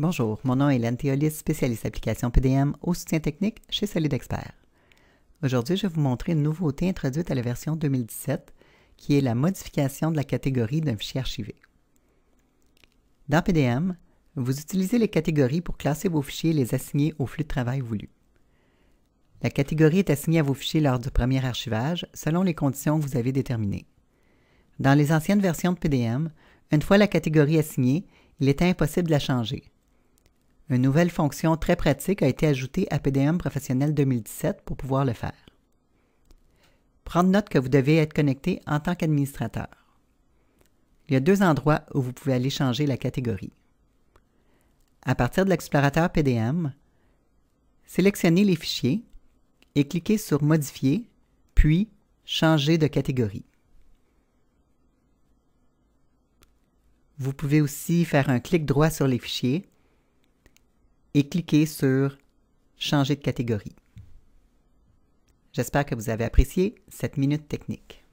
Bonjour, mon nom est Hélène Théolis, spécialiste application PDM au soutien technique chez Solid Expert. Aujourd'hui, je vais vous montrer une nouveauté introduite à la version 2017 qui est la modification de la catégorie d'un fichier archivé. Dans PDM, vous utilisez les catégories pour classer vos fichiers et les assigner au flux de travail voulu. La catégorie est assignée à vos fichiers lors du premier archivage selon les conditions que vous avez déterminées. Dans les anciennes versions de PDM, une fois la catégorie assignée, il est impossible de la changer. Une nouvelle fonction très pratique a été ajoutée à PDM Professionnel 2017 pour pouvoir le faire. Prendre note que vous devez être connecté en tant qu'administrateur. Il y a deux endroits où vous pouvez aller changer la catégorie. À partir de l'explorateur PDM, sélectionnez les fichiers et cliquez sur Modifier, puis Changer de catégorie. Vous pouvez aussi faire un clic droit sur les fichiers et cliquez sur Changer de catégorie. J'espère que vous avez apprécié cette minute technique.